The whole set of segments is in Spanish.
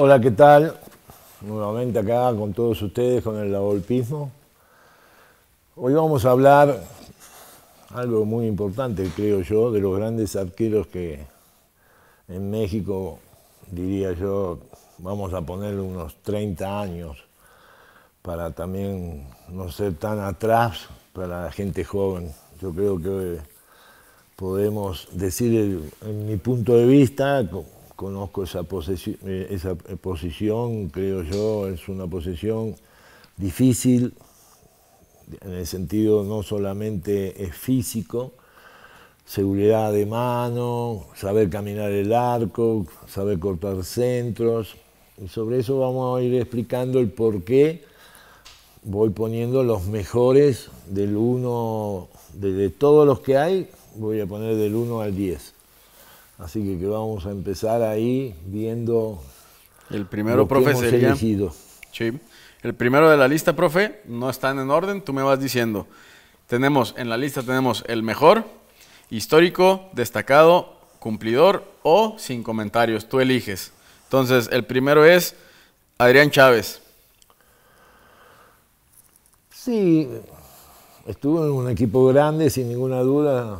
Hola, ¿qué tal? Nuevamente acá con todos ustedes, con el Volpismo. Hoy vamos a hablar algo muy importante, creo yo, de los grandes arqueros que en México, diría yo, vamos a poner unos 30 años para también no ser tan atrás para la gente joven. Yo creo que podemos decir, en mi punto de vista, conozco esa, eh, eh, posición, creo yo, es una posición difícil, en el sentido no solamente es físico, seguridad de mano, saber caminar el arco, saber cortar centros, y sobre eso vamos a ir explicando el por qué voy poniendo los mejores del 1, de todos los que hay, voy a poner del 1 al 10. Así que, que vamos a empezar ahí viendo. El primero, profe, que Elegido. Sí. El primero de la lista, profe, no están en orden, tú me vas diciendo. Tenemos, en la lista tenemos el mejor, histórico, destacado, cumplidor o sin comentarios, tú eliges. Entonces, el primero es Adrián Chávez. Sí, estuvo en un equipo grande, sin ninguna duda,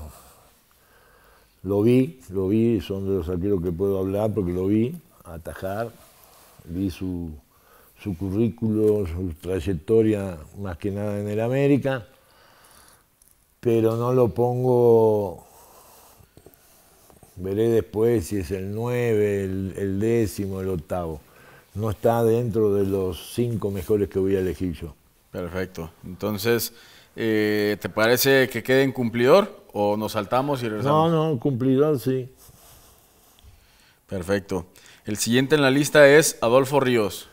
lo vi, lo vi, son de los arqueros que puedo hablar porque lo vi atajar, vi su, su currículo, su trayectoria más que nada en el América, pero no lo pongo, veré después si es el 9, el, décimo, el octavo. No está dentro de los cinco mejores que voy a elegir yo. Perfecto. Entonces, eh, ¿te parece que quede en cumplidor? o nos saltamos y regresamos? No, no, cumplidor, sí. Perfecto. El siguiente en la lista es Adolfo Ríos.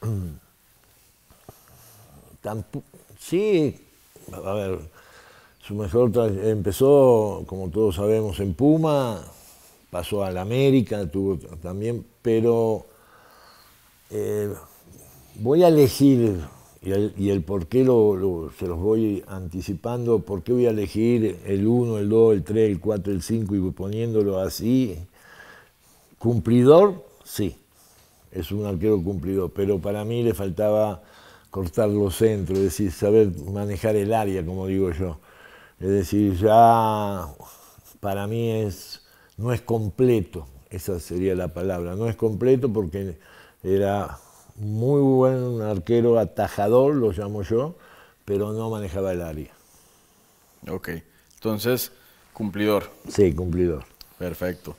sí, a ver, su mejor empezó, como todos sabemos, en Puma, pasó al América, tuvo también, pero eh, voy a elegir y el, por qué lo, se los voy anticipando, por qué voy a elegir el 1, el 2, el 3, el 4, el 5 y poniéndolo así. Cumplidor, sí, es un arquero cumplidor, pero para mí le faltaba cortar los centros, es decir, saber manejar el área, como digo yo. Es decir, ya para mí es, no es completo, esa sería la palabra, no es completo porque era muy buen arquero atajador, lo llamo yo, pero no manejaba el área. Ok, entonces, cumplidor. Sí, cumplidor. Perfecto.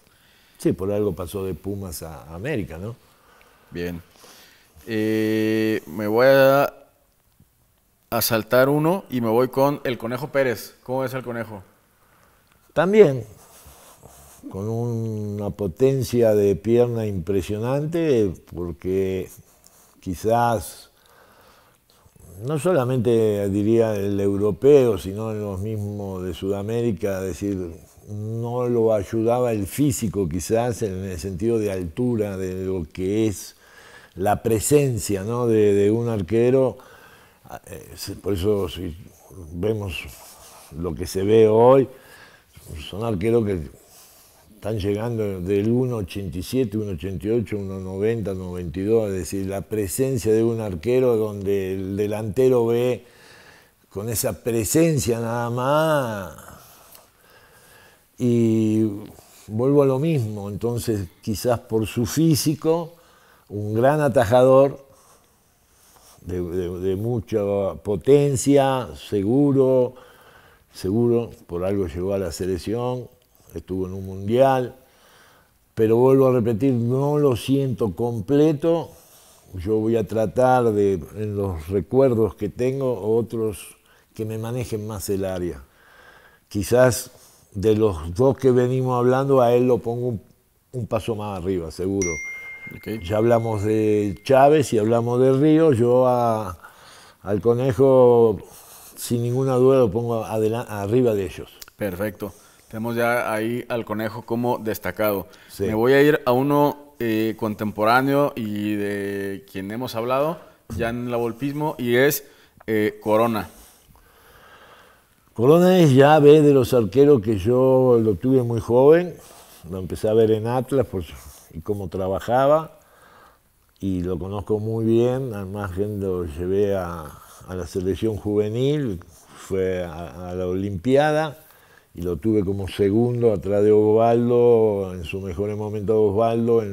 Sí, por algo pasó de Pumas a América, ¿no? Bien. Eh, me voy a, a saltar uno y me voy con el Conejo Pérez. ¿Cómo es el Conejo? También, con una potencia de pierna impresionante, porque quizás, no solamente diría el europeo, sino los mismos de Sudamérica, decir, no lo ayudaba el físico quizás en el sentido de altura, de lo que es la presencia ¿no? de, de, un arquero. Eh, por eso si vemos lo que se ve hoy, son arqueros que están llegando del 1,87, 1,88, 1,90, 1,92, es decir, la presencia de un arquero donde el delantero ve con esa presencia nada más. Y vuelvo a lo mismo, entonces quizás por su físico, un gran atajador de, de mucha potencia, seguro, seguro, por algo llegó a la selección estuvo en un mundial, pero vuelvo a repetir, no lo siento completo. Yo voy a tratar de, en los recuerdos que tengo, otros que me manejen más el área. Quizás de los dos que venimos hablando, a él lo pongo un, paso más arriba, seguro. Ya hablamos de Chávez y hablamos de Río. Yo al conejo, sin ninguna duda, lo pongo arriba de ellos. Perfecto. Tenemos ya ahí al conejo como destacado. Me voy a ir a uno eh, contemporáneo y de quien hemos hablado ya en el volpismo y es eh, Corona. Corona es ya ve de los arqueros que yo lo tuve muy joven, lo empecé a ver en Atlas y cómo trabajaba y lo conozco muy bien, además lo llevé a, la selección juvenil, fue a la Olimpiada y lo tuve como segundo atrás de Osvaldo, en su mejor momento de Osvaldo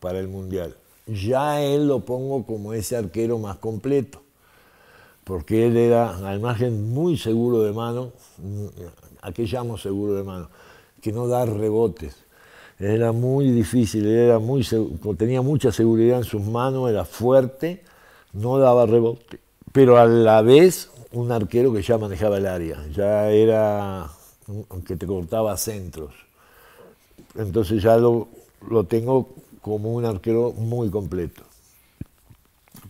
para el Mundial. Ya él lo pongo como ese arquero más completo, porque él era al margen muy seguro de mano, ¿a qué llamo seguro de mano? Que no da rebotes. Era muy difícil, era muy, tenía mucha seguridad en sus manos, era fuerte, no daba rebote, pero a la vez un arquero que ya manejaba el área, ya era aunque te cortaba centros. Entonces ya lo, tengo como un arquero muy completo.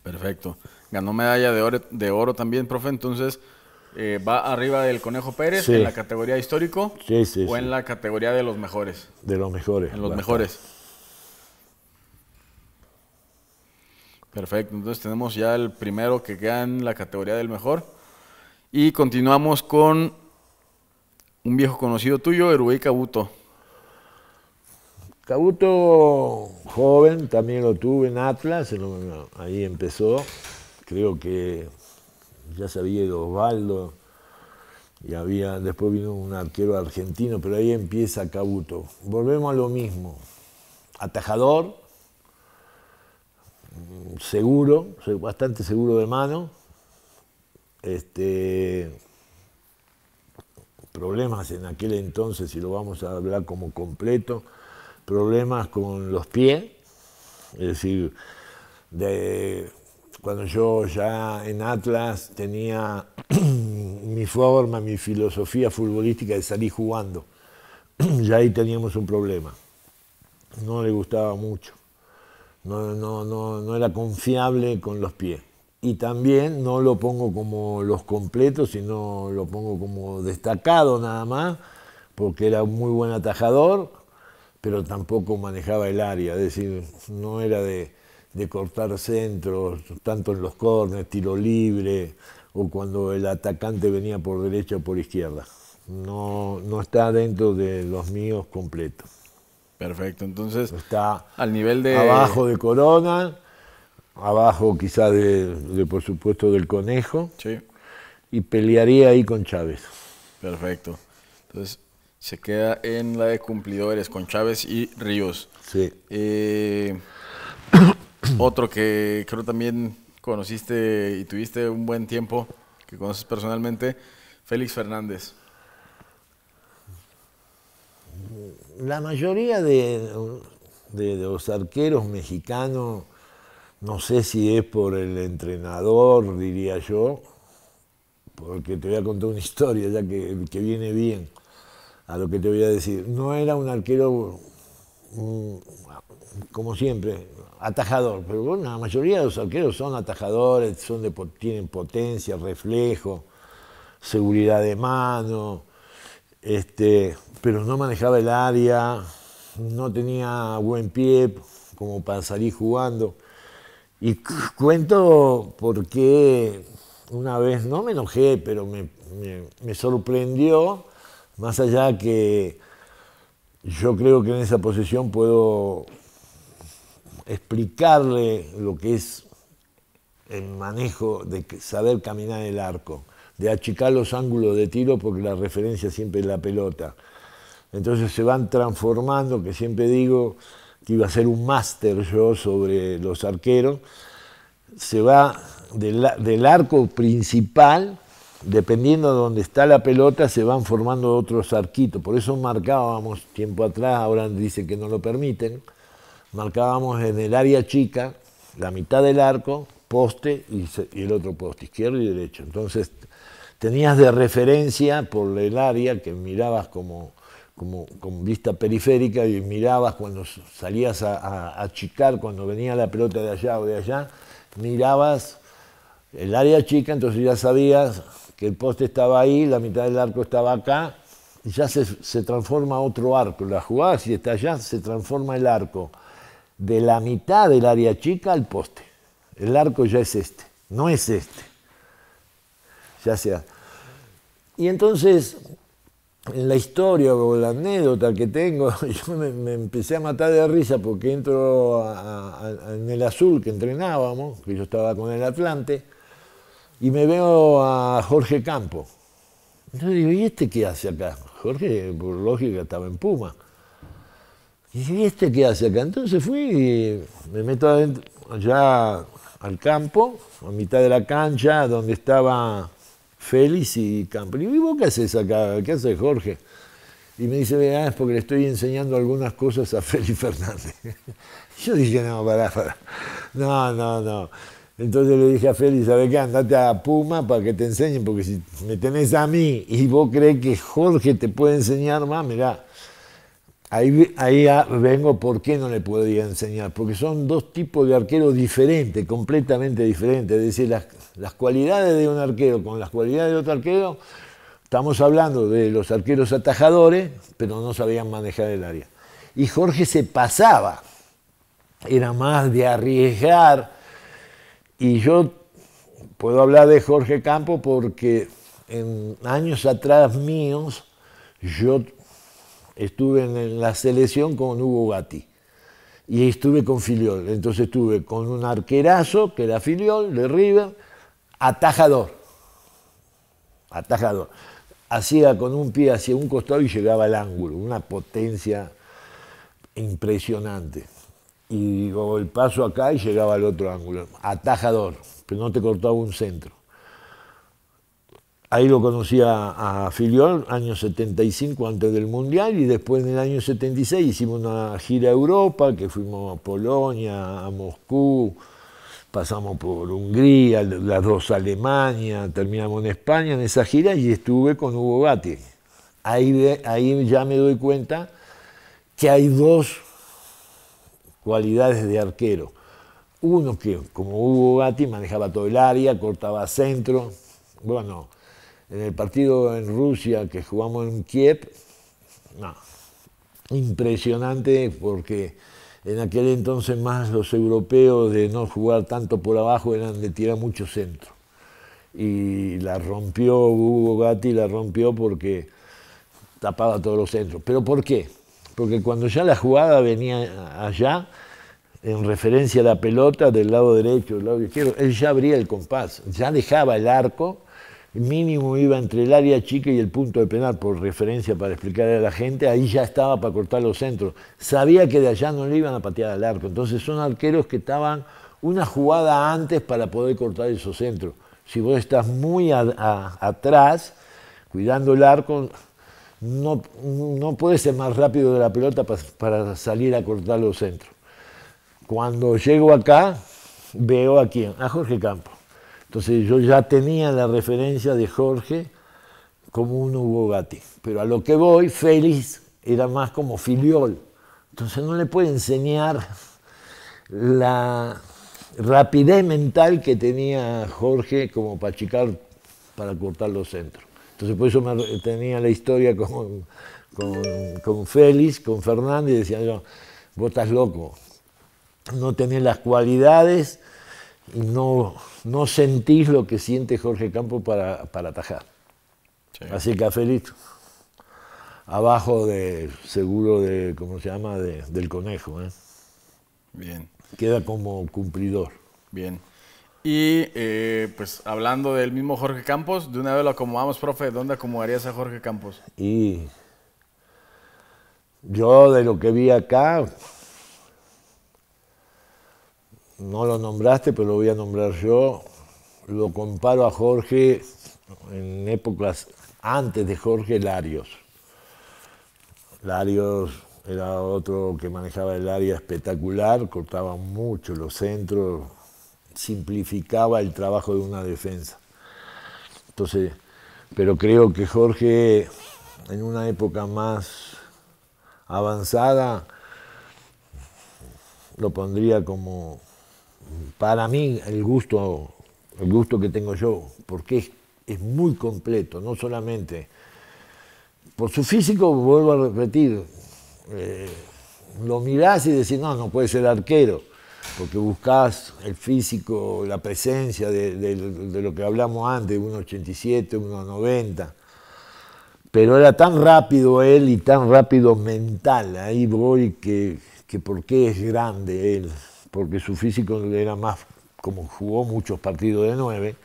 Perfecto. Ganó medalla de oro, de oro también, profe. Entonces, eh, ¿va arriba del Conejo Pérez en la categoría histórico sí, sí, o en la categoría de los mejores? De los mejores. En los mejores. Perfecto. Entonces, tenemos ya el primero que queda en la categoría del mejor. Y continuamos con un viejo conocido tuyo, Eruey Cabuto. Cabuto, joven, también lo tuve en Atlas, ahí empezó. Creo que ya sabía ido Osvaldo y había, después vino un arquero argentino, pero ahí empieza Cabuto. Volvemos a lo mismo. Atajador, seguro, soy bastante seguro de mano. Este, problemas en aquel entonces, y lo vamos a hablar como completo, problemas con los pies, es decir, de cuando yo ya en Atlas tenía mi forma, mi filosofía futbolística de salir jugando. ya ahí teníamos un problema. No le gustaba mucho. No, no, no, no era confiable con los pies y también no lo pongo como los completos, sino lo pongo como destacado nada más, porque era un muy buen atajador, pero tampoco manejaba el área, es decir, no era de, cortar centros, tanto en los corners, tiro libre, o cuando el atacante venía por derecha o por izquierda. No, no está dentro de los míos completos. Perfecto, entonces está al nivel de abajo de Corona abajo quizás de, por supuesto del conejo sí. y pelearía ahí con Chávez. Perfecto. Entonces se queda en la de cumplidores con Chávez y Ríos. Sí. Eh, otro que creo también conociste y tuviste un buen tiempo, que conoces personalmente, Félix Fernández. La mayoría de, de los arqueros mexicanos no sé si es por el entrenador, diría yo, porque te voy a contar una historia ya que, viene bien a lo que te voy a decir. No era un arquero, mm, como siempre, atajador, pero bueno, la mayoría de los arqueros son atajadores, son tienen potencia, reflejo, seguridad de mano, este, pero no manejaba el área, no tenía buen pie como para salir jugando. Y cuento porque una vez, no me enojé, pero me, me sorprendió, más allá que yo creo que en esa posición puedo explicarle lo que es el manejo de saber caminar el arco, de achicar los ángulos de tiro porque la referencia siempre es la pelota. Entonces se van transformando, que siempre digo, que iba a ser un máster yo sobre los arqueros, se va del, arco principal, dependiendo de dónde está la pelota, se van formando otros arquitos. Por eso marcábamos tiempo atrás, ahora dicen que no lo permiten, marcábamos en el área chica la mitad del arco, poste y el otro poste, izquierdo y derecho. Entonces tenías de referencia por el área que mirabas como como con vista periférica y mirabas cuando salías a, achicar cuando venía la pelota de allá o de allá, mirabas el área chica, entonces ya sabías que el poste estaba ahí, la mitad del arco estaba acá, y ya se, se transforma otro arco, la jugada si está allá, se transforma el arco de la mitad del área chica al poste. El arco ya es este, no es este. Ya sea. Y entonces en la historia o la anécdota que tengo, yo me, empecé a matar de risa porque entro en el azul que entrenábamos, que yo estaba con el Atlante, y me veo a Jorge Campo. Entonces digo, ¿y este qué hace acá? Jorge, por lógica, estaba en Puma. Y digo, ¿y este qué hace acá? Entonces fui y me meto allá al campo, a mitad de la cancha, donde estaba Félix y Campo. Y vos qué haces acá? ¿Qué haces, Jorge? Y me dice, ah, es porque le estoy enseñando algunas cosas a Félix Fernández. Yo dije, no, pará, No, no, no. Entonces le dije a Félix, ¿sabes qué? Andate a Puma para que te enseñen, porque si me tenés a mí y vos crees que Jorge te puede enseñar más, mirá, Ahí, ahí ah, vengo por qué no le podía enseñar, porque son dos tipos de arqueros diferentes, completamente diferentes. Es decir, las, las cualidades de un arquero con las cualidades de otro arquero, estamos hablando de los arqueros atajadores, pero no sabían manejar el área. Y Jorge se pasaba, era más de arriesgar. Y yo puedo hablar de Jorge Campo porque en años atrás míos, yo estuve en la selección con Hugo Gatti y estuve con Filiol. Entonces estuve con un arquerazo, que era Filiol, de River, atajador. Atajador. Hacía con un pie hacia un costado y llegaba al ángulo, una potencia impresionante. Y digo, el paso acá y llegaba al otro ángulo, atajador, pero no te cortaba un centro. Ahí lo conocía a, Filiol, año 75 antes del Mundial, y después en el año 76 hicimos una gira a Europa, que fuimos a Polonia, a Moscú, pasamos por Hungría, las dos Alemania, terminamos en España en esa gira y estuve con Hugo Gatti. Ahí, ahí ya me doy cuenta que hay dos cualidades de arquero. Uno que, como Hugo Gatti, manejaba todo el área, cortaba centro, bueno, en el partido en Rusia que jugamos en Kiev, impresionante porque en aquel entonces más los europeos de no jugar tanto por abajo eran de tirar mucho centro. Y la rompió Hugo Gatti, la rompió porque tapaba todos los centros. ¿Pero por qué? Porque cuando ya la jugada venía allá, en referencia a la pelota del lado derecho, del lado izquierdo, él ya abría el compás, ya dejaba el arco mínimo iba entre el área chica y el punto de penal, por referencia para explicarle a la gente, ahí ya estaba para cortar los centros. Sabía que de allá no le iban a patear al arco, entonces son arqueros que estaban una jugada antes para poder cortar esos centros. Si vos estás muy atrás, cuidando el arco, no, no puedes ser más rápido de la pelota para, para salir a cortar los centros. Cuando llego acá, veo a quién, a Jorge Campos entonces yo ya tenía la referencia de Jorge como un Hugo Gatti. Pero a lo que voy, Félix era más como filiol. Entonces no le puede enseñar la rapidez mental que tenía Jorge como para achicar, para cortar los centros. Entonces por eso me, tenía la historia con, con, con Félix, con Fernández, y decía yo, vos estás loco, no tenés las cualidades no, no sentís lo que siente Jorge Campos para, para atajar. Así que a abajo de, seguro de, ¿cómo se llama?, del conejo. ¿eh? Bien. Queda como cumplidor. Bien. Y eh, pues hablando del mismo Jorge Campos, de una vez lo acomodamos, profe, ¿dónde acomodarías a Jorge Campos? Y yo de lo que vi acá, no lo nombraste, pero lo voy a nombrar yo, lo comparo a Jorge en épocas antes de Jorge Larios. Larios era otro que manejaba el área espectacular, cortaba mucho los centros, simplificaba el trabajo de una defensa. Entonces, pero creo que Jorge en una época más avanzada lo pondría como para mí el gusto, el gusto que tengo yo, porque es, muy completo, no solamente por su físico, vuelvo a repetir, eh, lo mirás y decís, no, no puede ser arquero, porque buscas el físico, la presencia de, lo que hablamos antes, 1,87, 1,90. Pero era tan rápido él y tan rápido mental, ahí voy, que, que por qué es grande él porque su físico era más, como jugó muchos partidos de nueve,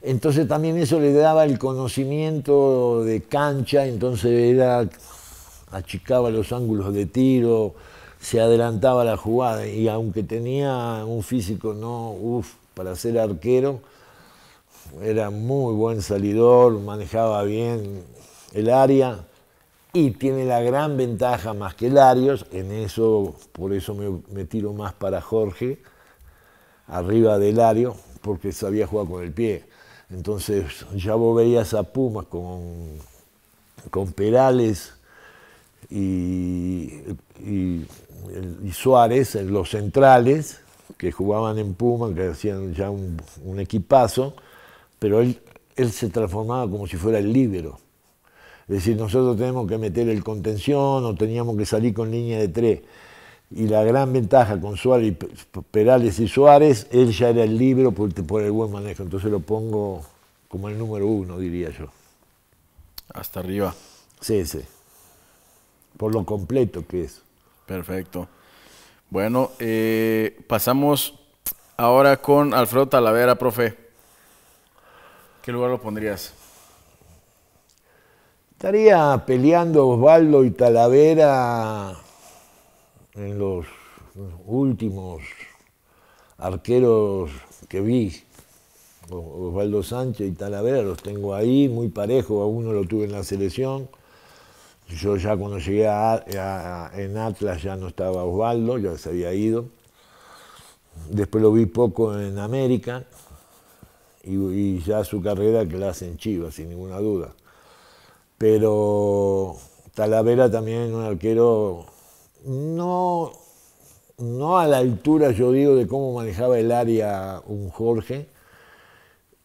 entonces también eso le daba el conocimiento de cancha, entonces era, achicaba los ángulos de tiro, se adelantaba la jugada y aunque tenía un físico no, para ser arquero, era muy buen salidor, manejaba bien el área y tiene la gran ventaja más que Larios, en eso, por eso me, tiro más para Jorge, arriba de Larios, porque sabía jugar con el pie. Entonces ya vos veías a Pumas con, con Perales y, Suárez en Suárez, los centrales, que jugaban en Pumas, que hacían ya un, equipazo, pero él, él se transformaba como si fuera el líbero es decir, nosotros tenemos que meter el contención o teníamos que salir con línea de tres. Y la gran ventaja con Suárez, Perales y Suárez, él ya era el libro por, el buen manejo. Entonces lo pongo como el número uno, diría yo. Hasta arriba. Sí, sí. Por lo completo que es. Perfecto. Bueno, eh, pasamos ahora con Alfredo Talavera, profe. ¿Qué lugar lo pondrías? Estaría peleando Osvaldo y Talavera en los últimos arqueros que vi. Osvaldo Sánchez y Talavera los tengo ahí, muy parejos, a uno lo tuve en la selección. Yo ya cuando llegué en Atlas ya no estaba Osvaldo, ya se había ido. Después lo vi poco en América y, ya su carrera que la hacen Chivas, sin ninguna duda pero Talavera también un arquero no, no a la altura, yo digo, de cómo manejaba el área un Jorge,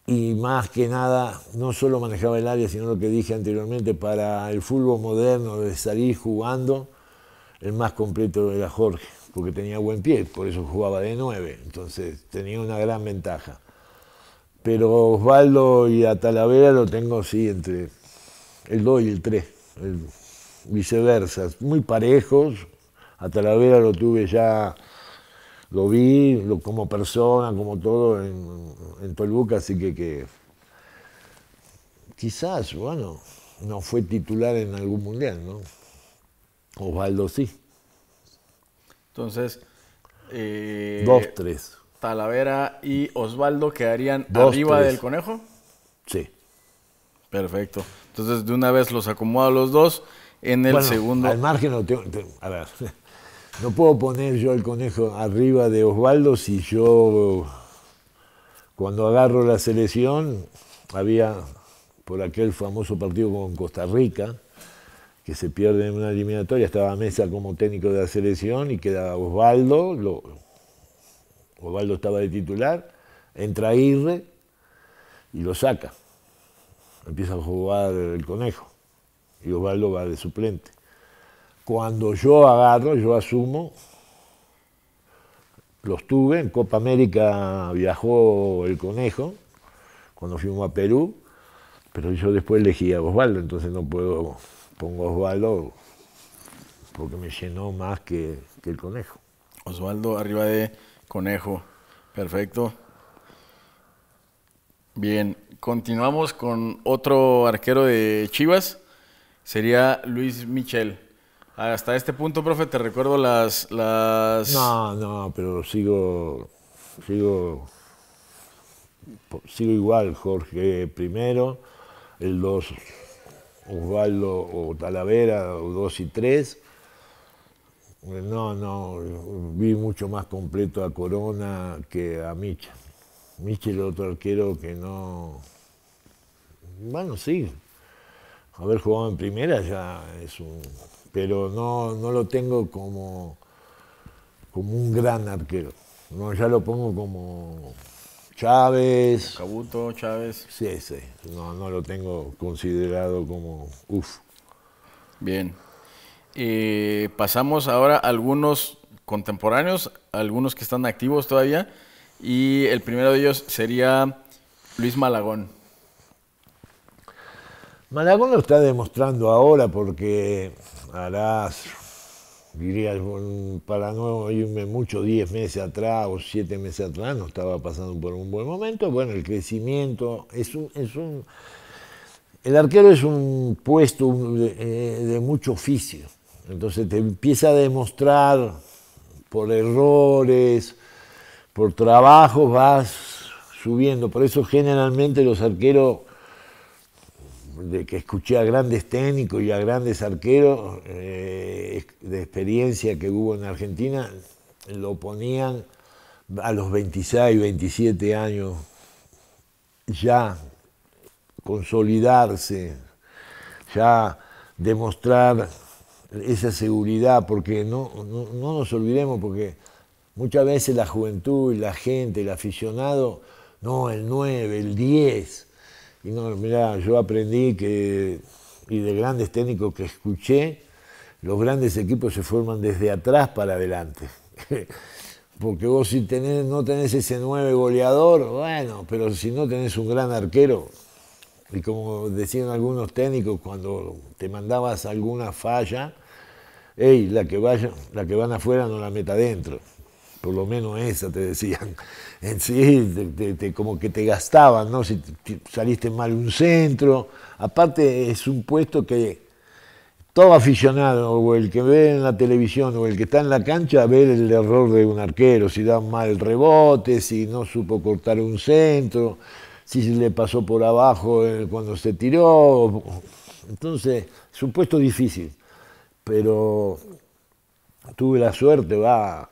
y más que nada, no solo manejaba el área, sino lo que dije anteriormente, para el fútbol moderno de salir jugando, el más completo era Jorge, porque tenía buen pie, por eso jugaba de nueve, entonces tenía una gran ventaja. Pero Osvaldo y a Talavera lo tengo, sí, entre el 2 y el 3, viceversa, muy parejos. A Talavera lo tuve ya, lo vi lo, como persona, como todo en, en Toluca, así que, que quizás, bueno, no fue titular en algún mundial, ¿no? Osvaldo sí. Entonces, eh, dos, tres. Talavera y Osvaldo quedarían arriba del conejo. Sí. Perfecto. Entonces, de una vez los acomodo a los dos en el segundo. Al margen, no no puedo poner yo el conejo arriba de Osvaldo si yo, cuando agarro la selección, había por aquel famoso partido con Costa Rica, que se pierde en una eliminatoria, estaba Mesa como técnico de la selección y queda Osvaldo, Osvaldo estaba de titular, entra Irre y lo saca empieza a jugar el conejo y Osvaldo va de suplente. Cuando yo agarro, yo asumo, los tuve, en Copa América viajó el conejo, cuando fuimos a Perú, pero yo después elegí a Osvaldo, entonces no puedo, pongo Osvaldo porque me llenó más que, que el conejo. Osvaldo arriba de conejo, perfecto. Bien, continuamos con otro arquero de Chivas, sería Luis Michel. Hasta este punto, profe, te recuerdo las... las... No, no, pero sigo, sigo, sigo igual, Jorge primero, el 2 Osvaldo o Talavera, o 2 y tres. No, no, vi mucho más completo a Corona que a Micha. Michel, otro arquero que no. Bueno, sí. Haber jugado en primera ya es un. Pero no, lo tengo como, como un gran arquero. No, ya lo pongo como Chávez. Cabuto, Chávez. Sí, sí. No, no lo tengo considerado como ¡Uf! Bien. Eh, pasamos ahora a algunos contemporáneos, algunos que están activos todavía. Y el primero de ellos sería Luis Malagón. Malagón lo está demostrando ahora porque harás, diría, para no irme mucho, 10 meses atrás o 7 meses atrás, no estaba pasando por un buen momento. Bueno, el crecimiento es un... Es un el arquero es un puesto de, eh, de mucho oficio, entonces te empieza a demostrar por errores, por trabajo vas subiendo. Por eso generalmente los arqueros, de que escuché a grandes técnicos y a grandes arqueros eh, de experiencia que hubo en Argentina, lo ponían a los 26, 27 años ya consolidarse, ya demostrar esa seguridad, porque no, no, no nos olvidemos, porque Muchas veces la juventud, la gente, el aficionado, no, el 9, el 10. Y no, mirá, yo aprendí que, y de grandes técnicos que escuché, los grandes equipos se forman desde atrás para adelante. Porque vos si no tenés ese 9 goleador, bueno, pero si no tenés un gran arquero, y como decían algunos técnicos cuando te mandabas alguna falla, hey, la que vaya, la que van afuera no la meta adentro por lo menos esa te decían. En sí, como que te gastaban, ¿no? Si saliste mal un centro. Aparte, es un puesto que todo aficionado, o el que ve en la televisión, o el que está en la cancha, ve el error de un arquero, si da mal rebote, si no supo cortar un centro, si le pasó por abajo eh, cuando se tiró. Entonces, es un puesto difícil. Pero tuve la suerte, va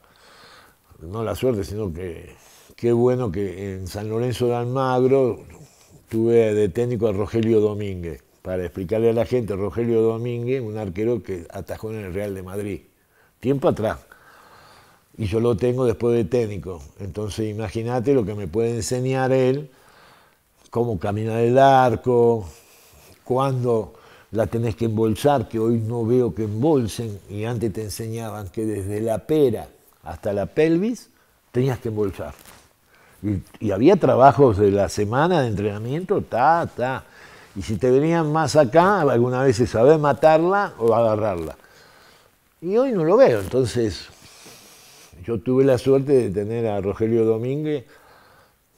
no la suerte, sino que qué bueno que en San Lorenzo de Almagro tuve de técnico a Rogelio Domínguez, para explicarle a la gente, Rogelio Domínguez, un arquero que atajó en el Real de Madrid, tiempo atrás. Y yo lo tengo después de técnico. Entonces imagínate lo que me puede enseñar él, cómo caminar el arco, cuándo la tenés que embolsar, que hoy no veo que embolsen, y antes te enseñaban que desde la pera hasta la pelvis, tenías que embolsar. Y, había trabajos de la semana de entrenamiento, ta, ta. Y si te venían más acá, alguna vez se matarla o agarrarla. Y hoy no lo veo, entonces yo tuve la suerte de tener a Rogelio Domínguez,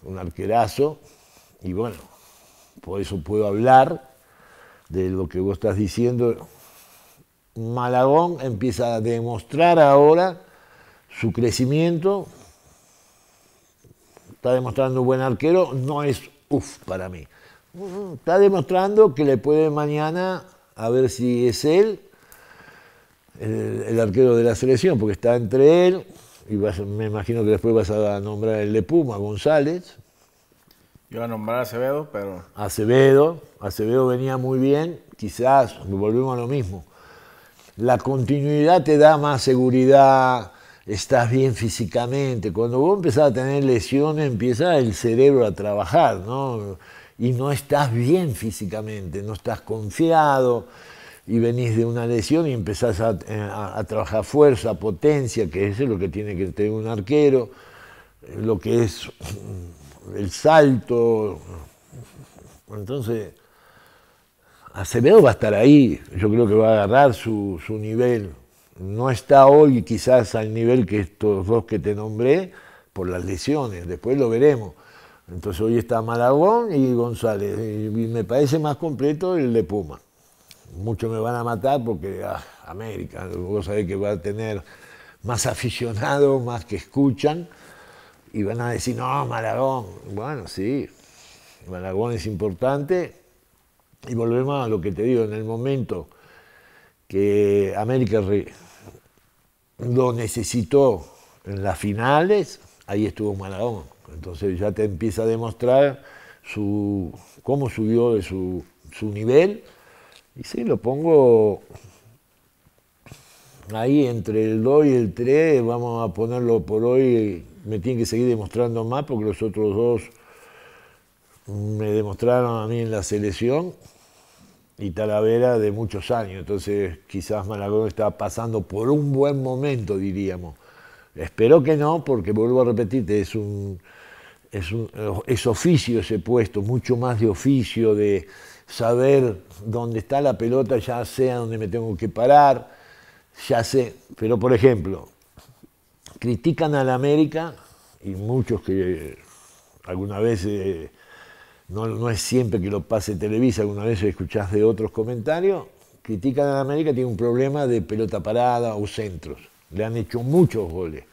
un arquerazo, y bueno, por eso puedo hablar de lo que vos estás diciendo. Malagón empieza a demostrar ahora su crecimiento, está demostrando un buen arquero, no es uff para mí. Mm, está demostrando que le puede mañana, a ver si es él, el, arquero de la selección, porque está entre él, y me imagino que después vas a nombrar el de Puma, González. Yo a nombrar a Acevedo, pero... Acevedo, Acevedo venía muy bien, quizás volvemos a lo mismo. La continuidad te da más seguridad, estás bien físicamente. Cuando vos empezás a tener lesiones, empieza el cerebro a trabajar, ¿no? Y no estás bien físicamente, no estás confiado y venís de una lesión y empezás eh, a, trabajar fuerza, potencia, que eso es lo que tiene que tener un arquero, lo que es el salto. Entonces, Acevedo va a estar ahí, yo creo que va a agarrar su, su nivel no está hoy quizás al nivel que estos dos que te nombré por las lesiones, después lo veremos. Entonces hoy está Malagón y González, y me parece más completo el de Puma. Muchos me van a matar porque ah, América, vos sabés que va a tener más aficionados, más que escuchan, y van a decir, no, Malagón. Bueno, sí, Malagón es importante, y volvemos a lo que te digo, en el momento que América lo necesitó en las finales, ahí estuvo Maradona. Entonces ya te empieza a demostrar su, cómo subió de su, su nivel. Y sí, lo pongo ahí entre el 2 y el 3, vamos a ponerlo por hoy, me tiene que seguir demostrando más porque los otros dos me demostraron a mí en la selección y Talavera de muchos años. Entonces quizás Malagón está pasando por un buen momento, diríamos. Espero que no, porque vuelvo a repetirte, es un, es, oficio ese puesto, mucho más de oficio, de saber dónde está la pelota, ya sea dónde me tengo que parar, ya sé. Pero por ejemplo, critican a la América, y muchos que alguna vez eh, no, es siempre que lo pase Televisa, alguna vez escuchás de otros comentarios, critican a América, tiene un problema de pelota parada o centros. Le han hecho muchos goles.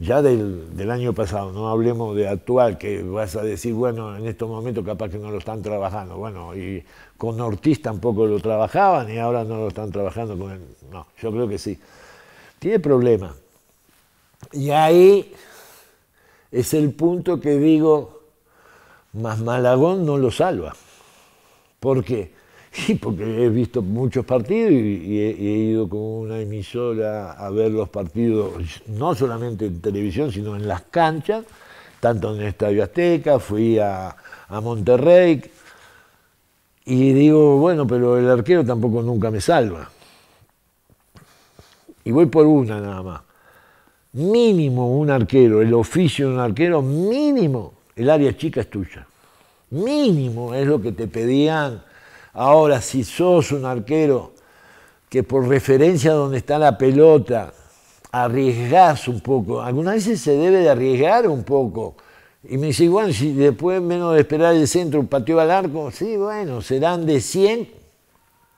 Ya del, del año pasado, no hablemos de actual, que vas a decir, bueno, en estos momentos capaz que no lo están trabajando. Bueno, y con Ortiz tampoco lo trabajaban y ahora no lo están trabajando con No, yo creo que sí. Tiene problemas. Y ahí es el punto que digo, más Malagón no lo salva. ¿Por qué? Sí, porque he visto muchos partidos y, he, ido con una emisora a ver los partidos, no solamente en televisión, sino en las canchas, tanto en el Estadio Azteca, fui a, a Monterrey, y digo, bueno, pero el arquero tampoco nunca me salva. Y voy por una nada más. Mínimo un arquero, el oficio de un arquero, mínimo, el área chica es tuya. Mínimo es lo que te pedían. Ahora, si sos un arquero que por referencia a donde está la pelota, arriesgás un poco. Algunas veces se debe de arriesgar un poco. Y me dice, igual si después menos de esperar el centro pateó al arco, sí, bueno, serán de 100,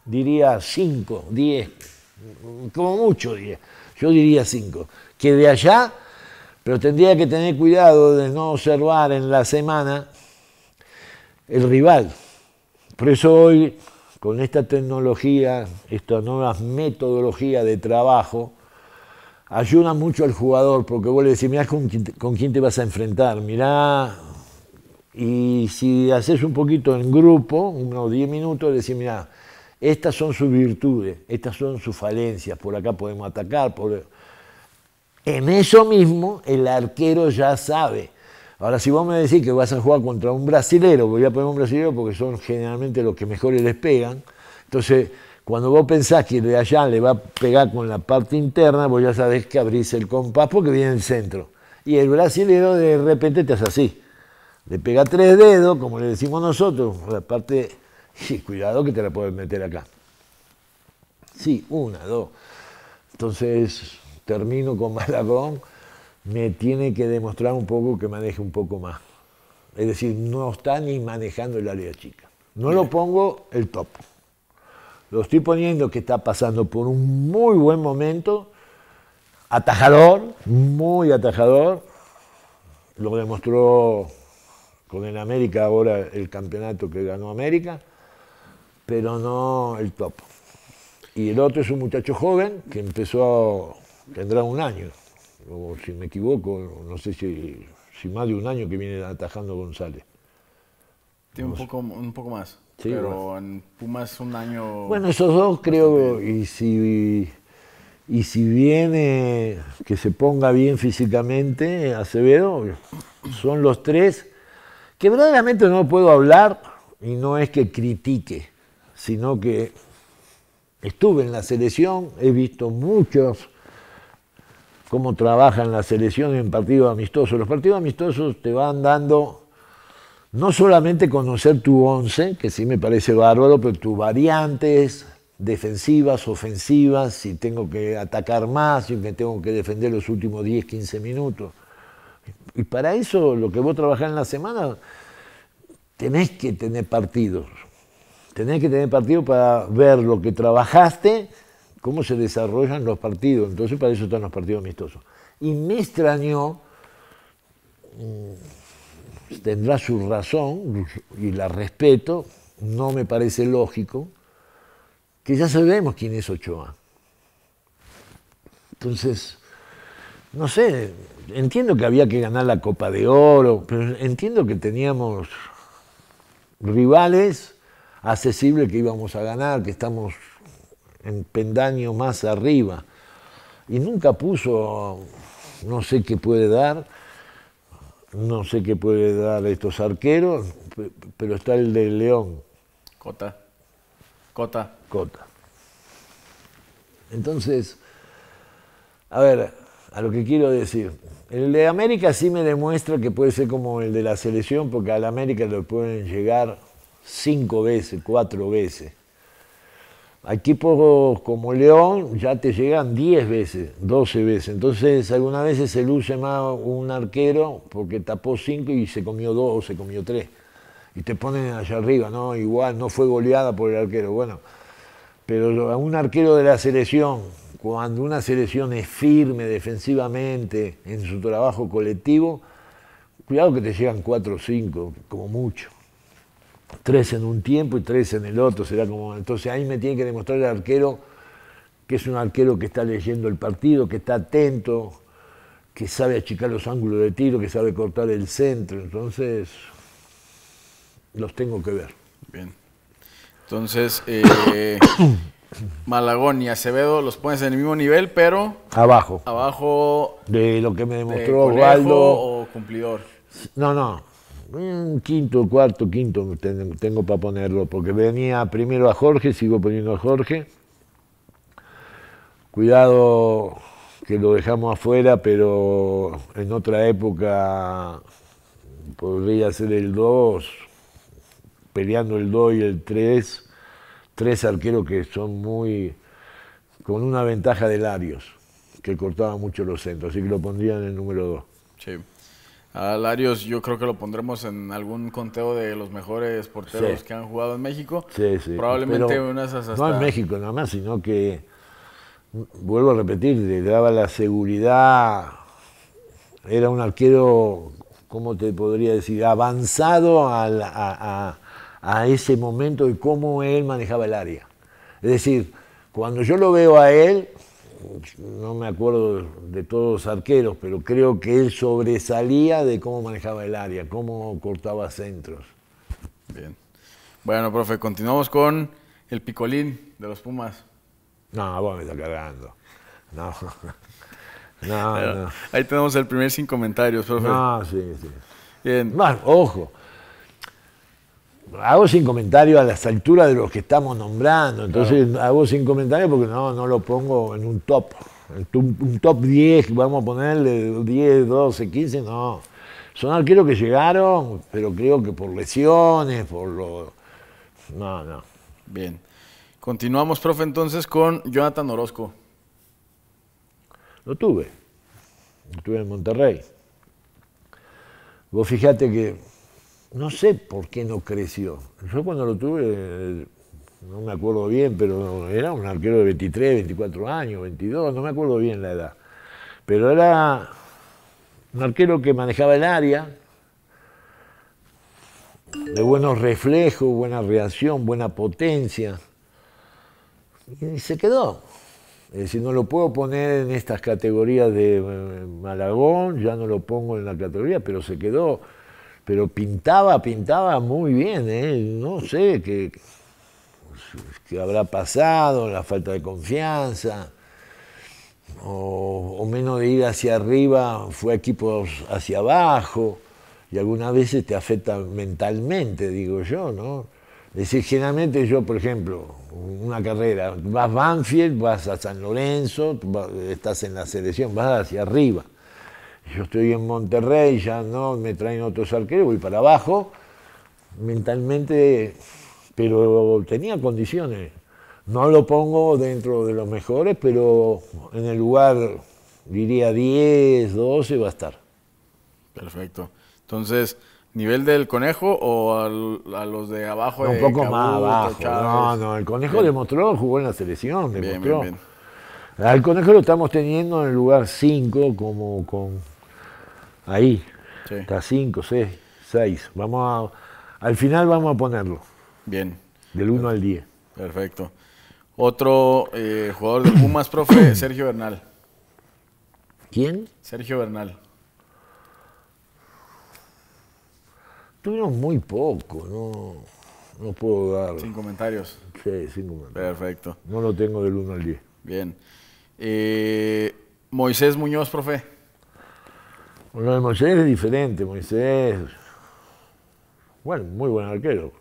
diría 5, 10, como mucho 10 Yo diría 5. Que de allá, pero tendría que tener cuidado de no observar en la semana el rival. Por eso hoy, con esta tecnología, estas nuevas metodologías de trabajo, ayuda mucho al jugador, porque vos le decís, mirá con quién, te, vas a enfrentar, mirá, y si haces un poquito en grupo, unos 10 minutos, decís, mirá, estas son sus virtudes, estas son sus falencias, por acá podemos atacar. Por... En eso mismo el arquero ya sabe Ahora, si vos me decís que vas a jugar contra un brasilero, voy a poner un brasilero porque son generalmente los que mejores les pegan, entonces cuando vos pensás que de allá le va a pegar con la parte interna, vos ya sabés que abrís el compás porque viene el centro. Y el brasilero de repente te hace así. Le pega tres dedos, como le decimos nosotros, la parte... Y cuidado que te la puedes meter acá. Sí, una, dos. Entonces termino con Malagón me tiene que demostrar un poco que maneje un poco más. Es decir, no está ni manejando el área chica. No lo pongo el top. Lo estoy poniendo que está pasando por un muy buen momento, atajador, muy atajador. Lo demostró con el América ahora el campeonato que ganó América, pero no el top. Y el otro es un muchacho joven que empezó, tendrá un año, o si me equivoco, no sé si, más de un año que viene atajando González. Tiene un poco, más. pero en Pumas un año. Bueno, esos dos creo, y si, y si viene que se ponga bien físicamente, Acevedo, son los tres que verdaderamente no puedo hablar y no es que critique, sino que estuve en la selección, he visto muchos cómo trabajan las selecciones en partidos amistosos. Los partidos amistosos te van dando no solamente conocer tu once, que sí me parece bárbaro, pero tus variantes defensivas, ofensivas, si tengo que atacar más, si me tengo que defender los últimos 10, 15 minutos. Y para eso, lo que vos trabajás en la semana, tenés que tener partidos. Tenés que tener partidos para ver lo que trabajaste cómo se desarrollan los partidos. Entonces para eso están los partidos amistosos. Y me extrañó, mm, tendrá su razón y la respeto, no me parece lógico, que ya sabemos quién es Ochoa. Entonces, no sé, entiendo que había que ganar la Copa de Oro, pero entiendo que teníamos rivales accesibles que íbamos a ganar, que estamos en pendaño más arriba. Y nunca puso, no sé qué puede dar, no sé qué puede dar estos arqueros, pero está el de León. Cota. Cota. Cota. Entonces, a ver, a lo que quiero decir. El de América sí me demuestra que puede ser como el de la selección, porque al América lo pueden llegar cinco veces, cuatro veces equipos como León ya te llegan 10 veces, 12 veces. Entonces, algunas veces se luce más un arquero porque tapó 5 y se comió 2 o se comió 3. Y te ponen allá arriba, ¿no? Igual, no fue goleada por el arquero. Bueno, pero a un arquero de la selección, cuando una selección es firme defensivamente en su trabajo colectivo, cuidado que te llegan 4 o 5, como mucho tres en un tiempo y tres en el otro, será como. Entonces ahí me tiene que demostrar el arquero que es un arquero que está leyendo el partido, que está atento, que sabe achicar los ángulos de tiro, que sabe cortar el centro. Entonces, los tengo que ver. Bien. Entonces, eh, Malagón y Acevedo los pones en el mismo nivel, pero. Abajo. Abajo. De lo que me demostró Osvaldo. o cumplidor. No, no un mm, quinto, cuarto, quinto tengo, para ponerlo, porque venía primero a Jorge, sigo poniendo a Jorge. Cuidado que lo dejamos afuera, pero en otra época podría ser el 2, peleando el 2 y el 3, tres arqueros que son muy, con una ventaja de Larios, que cortaba mucho los centros, así que lo pondría en el número 2. Sí. A Larios yo creo que lo pondremos en algún conteo de los mejores porteros que han jugado en México. Sí, sí. Probablemente unas hasta... No en México nada más, sino que, vuelvo a repetir, le daba la seguridad. Era un arquero, ¿cómo te podría decir? Avanzado a, a ese momento y cómo él manejaba el área. Es decir, cuando yo lo veo a él, no me acuerdo de todos los arqueros, pero creo que él sobresalía de cómo manejaba el área, cómo cortaba centros. Bien. Bueno, profe, continuamos con el picolín de los Pumas. No, vos me está cargando. No. No, Ahí tenemos el primer sin comentarios, profe. Ah, sí, sí. Bien. Más, ojo, hago sin comentario a la alturas de los que estamos nombrando, entonces hago sin comentario porque no, no lo pongo en un top. Un top 10, vamos a ponerle 10, 12, 15, no. Son arqueros que llegaron, pero creo que por lesiones, por lo. No, no. Bien. Continuamos, profe, entonces con Jonathan Orozco. Lo tuve. Lo tuve en Monterrey. Vos fíjate que no sé por qué no creció. Yo cuando lo tuve, no me acuerdo bien, pero era un arquero de 23, 24 años, 22, no me acuerdo bien la edad. Pero era un arquero que manejaba el área, de buenos reflejos, buena reacción, buena potencia. Y se quedó. Es decir, no lo puedo poner en estas categorías de eh, Malagón, ya no lo pongo en la categoría, pero se quedó pero pintaba, pintaba muy bien, ¿eh? no sé qué, qué habrá pasado, la falta de confianza, o, menos de ir hacia arriba, fue equipos hacia abajo, y algunas veces te afecta mentalmente, digo yo, ¿no? Es decir, generalmente yo, por ejemplo, una carrera, vas a Banfield, vas a San Lorenzo, estás en la selección, vas hacia arriba yo estoy en Monterrey, ya no, me traen otros arqueros, voy para abajo, mentalmente, pero tenía condiciones. No lo pongo dentro de los mejores, pero en el lugar, diría 10, 12 va a estar. Perfecto. Entonces, ¿nivel del conejo o a los de abajo? un poco más abajo. No, no, el conejo demostró, jugó en la selección, demostró. al conejo lo estamos teniendo en el lugar 5 como con ahí. Está 5, 6, 6. Vamos a, al final vamos a ponerlo. Bien. Del 1 al 10. Perfecto. Otro eh, jugador de Pumas, profe, Sergio Bernal. ¿Quién? Sergio Bernal. Tuvimos muy poco, no, no puedo dar. Sin comentarios. Sí, sin comentarios. Perfecto. No lo tengo del 1 al 10. Bien. Eh, Moisés Muñoz, profe. Bueno, Moisés es diferente. Moisés, bueno, muy buen arquero.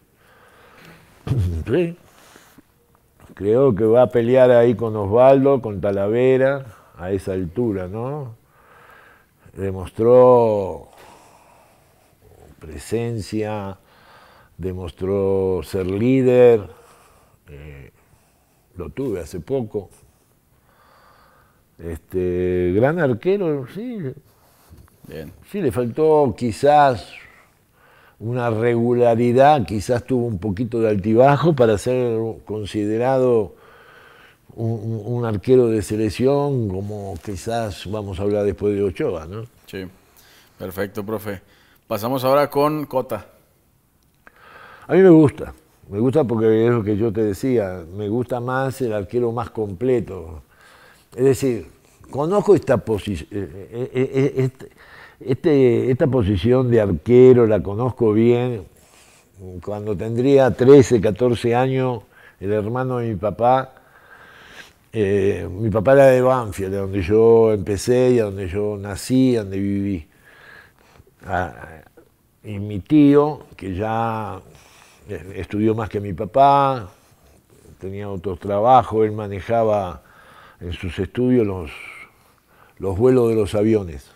Sí. Creo que va a pelear ahí con Osvaldo, con Talavera, a esa altura, ¿no? Demostró presencia, demostró ser líder. Eh, lo tuve hace poco. Este, gran arquero, sí, Sí, le faltó quizás una regularidad, quizás tuvo un poquito de altibajo para ser considerado un, arquero de selección, como quizás vamos a hablar después de Ochoa, ¿no? Sí, perfecto, profe. Pasamos ahora con Cota. A mí me gusta, me gusta porque es lo que yo te decía, me gusta más el arquero más completo. Es decir, conozco esta posición. Eh, eh, eh, este, este, esta posición de arquero la conozco bien. Cuando tendría 13, 14 años, el hermano de mi papá, eh, mi papá era de Banfield, de donde yo empecé y a donde yo nací, donde viví. Ah, y mi tío, que ya eh, estudió más que mi papá, tenía otro trabajo, él manejaba en sus estudios los vuelos de los aviones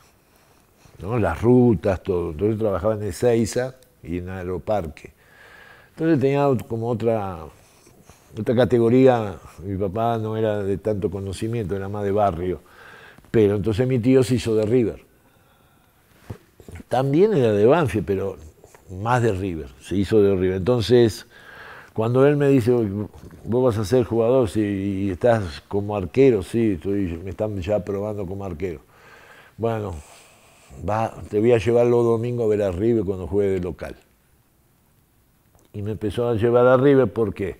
las rutas, todo. Entonces trabajaba en Ezeiza y en Aeroparque. Entonces tenía como otra, otra categoría, mi papá no era de tanto conocimiento, era más de barrio, pero entonces mi tío se hizo de River. También era de Banfield, pero más de River, se hizo de River. Entonces, cuando él me dice, vos vas a ser jugador si y estás como arquero, sí, estoy, me están ya probando como arquero. Bueno, te voy a llevar los domingos a ver a River cuando juegue de local. Y me empezó a llevar a River porque,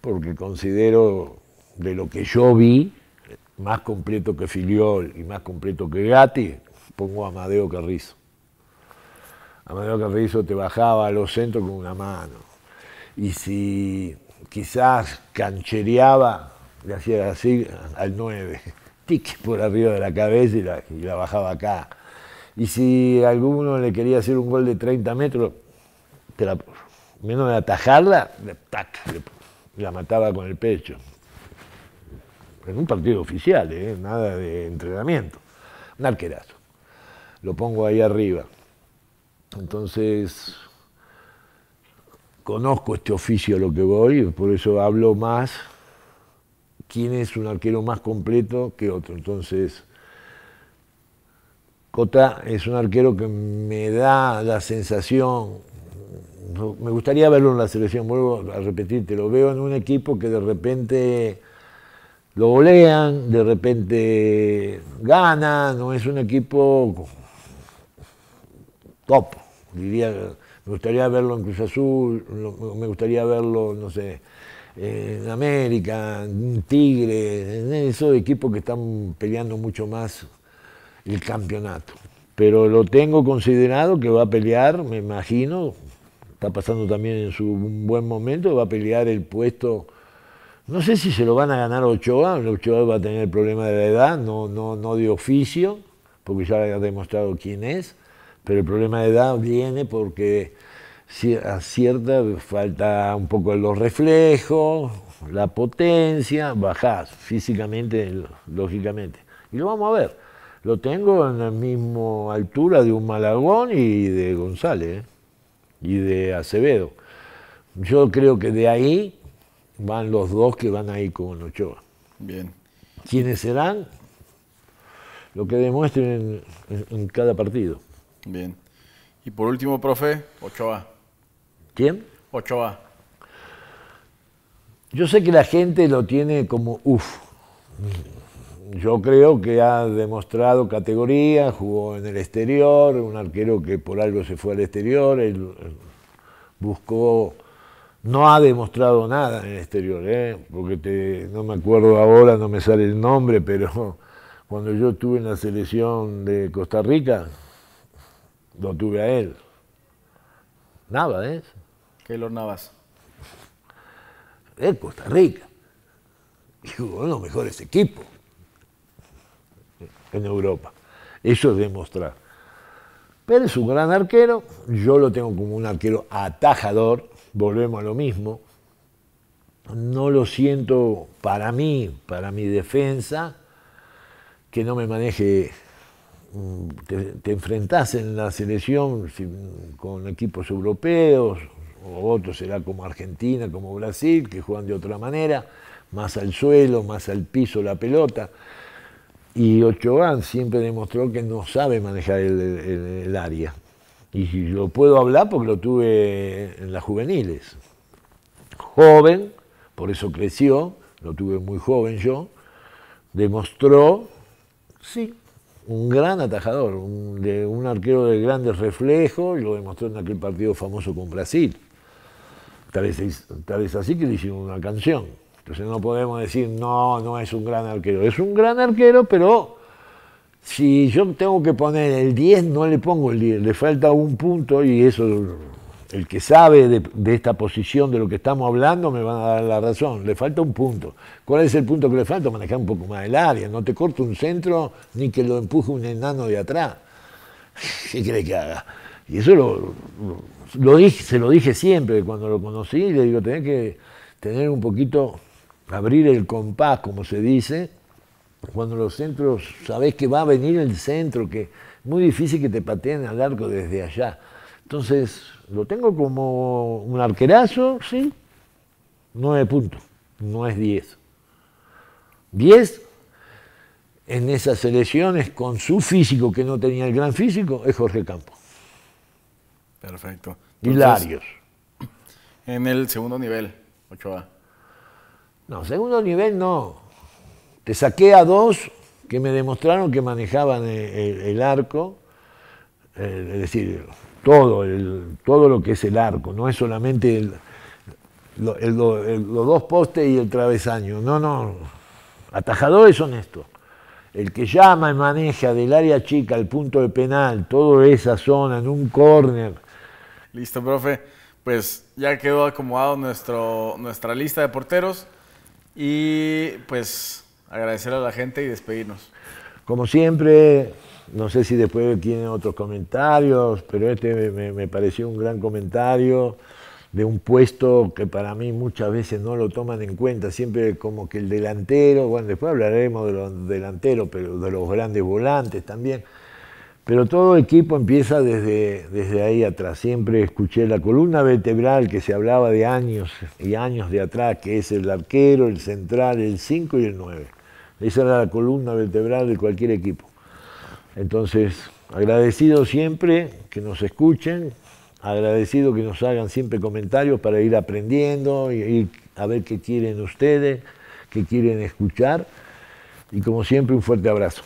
porque considero de lo que yo vi, más completo que Filiol y más completo que Gatti, pongo a Amadeo Carrizo. Amadeo Carrizo te bajaba a los centros con una mano. Y si quizás canchereaba, le hacía así al 9, tique por arriba de la cabeza y la bajaba acá. Y si alguno le quería hacer un gol de 30 metros, menos de atajarla, tac, la mataba con el pecho. En un partido oficial, ¿eh? nada de entrenamiento. Un arquerazo. Lo pongo ahí arriba. Entonces, conozco este oficio a lo que voy, por eso hablo más quién es un arquero más completo que otro. Entonces, Cota es un arquero que me da la sensación, me gustaría verlo en la selección, vuelvo a repetirte, lo veo en un equipo que de repente lo golean, de repente gana, no es un equipo top, diría, me gustaría verlo en Cruz Azul, me gustaría verlo, no sé, en América, en Tigre, en esos equipos que están peleando mucho más el campeonato. Pero lo tengo considerado que va a pelear, me imagino, está pasando también en su buen momento, va a pelear el puesto. No sé si se lo van a ganar Ochoa, Ochoa va a tener el problema de la edad, no, no, no de oficio, porque ya le ha demostrado quién es, pero el problema de edad viene porque a cierta falta un poco los reflejos, la potencia, bajás físicamente, lógicamente. Y lo vamos a ver lo tengo en la misma altura de un Malagón y de González ¿eh? y de Acevedo. Yo creo que de ahí van los dos que van ahí con Ochoa. Bien. ¿Quiénes serán? Lo que demuestren en, en cada partido. Bien. Y por último, profe, Ochoa. ¿Quién? Ochoa. Yo sé que la gente lo tiene como, uff, yo creo que ha demostrado categoría, jugó en el exterior, un arquero que por algo se fue al exterior, él, buscó, no ha demostrado nada en el exterior, ¿eh? porque no me acuerdo ahora, no me sale el nombre, pero cuando yo estuve en la selección de Costa Rica, lo tuve a él. nada ¿eh? los Navas. El Costa Rica. Y jugó en los mejores equipos en Europa. Eso es demostrar. Pero es un gran arquero, yo lo tengo como un arquero atajador, volvemos a lo mismo. No lo siento para mí, para mi defensa, que no me maneje, te, mm, te enfrentás en la selección con equipos europeos, o otros, será como Argentina, como Brasil, que juegan de otra manera, más al suelo, más al piso la pelota. Y Ochoa siempre demostró que no sabe manejar el, área. Y lo puedo hablar porque lo tuve en las juveniles. Joven, por eso creció, lo tuve muy joven yo, demostró, sí, un gran atajador, un, arquero de grandes reflejos, lo demostró en aquel partido famoso con Brasil. Tal vez tal es así que le hicieron una canción no podemos decir, no, no es un gran arquero. Es un gran arquero, pero si yo tengo que poner el 10, no le pongo el 10, le falta un punto y eso, el que sabe de, esta posición, de lo que estamos hablando, me van a dar la razón, le falta un punto. ¿Cuál es el punto que le falta? Manejar un poco más el área, no te corto un centro ni que lo empuje un enano de atrás. ¿Qué crees que haga? Y eso se lo dije siempre cuando lo conocí, le digo, tenés que tener un poquito abrir el compás, como se dice, cuando los centros, sabes que va a venir el centro, que es muy difícil que te pateen al arco desde allá. Entonces, lo tengo como un arquerazo, sí, 9 puntos, no es 10. 10 en esas selecciones con su físico, que no tenía el gran físico, es Jorge Campos. Perfecto. En el segundo nivel, 8A. No, segundo nivel no. Te saqué a dos que me demostraron que manejaban eh, el, arco, eh, es decir, todo, todo lo que es el arco, no es solamente los dos postes y el travesaño, no, no, atajadores son estos. El que llama y maneja del área chica al punto de penal, toda esa zona en un córner. Listo, profe. Pues ya quedó acomodado nuestro, nuestra lista de porteros. Y pues agradecer a la gente y despedirnos. Como siempre, no sé si después tienen otros comentarios, pero este me, me, pareció un gran comentario de un puesto que para mí muchas veces no lo toman en cuenta, siempre como que el delantero, bueno, después hablaremos de los delanteros, pero de los grandes volantes también pero todo equipo empieza desde, desde ahí atrás. Siempre escuché la columna vertebral que se hablaba de años y años de atrás, que es el arquero, el central, el 5 y el 9. Esa era la columna vertebral de cualquier equipo. Entonces, agradecido siempre que nos escuchen, agradecido que nos hagan siempre comentarios para ir aprendiendo y a ver qué quieren ustedes, qué quieren escuchar. Y como siempre, un fuerte abrazo.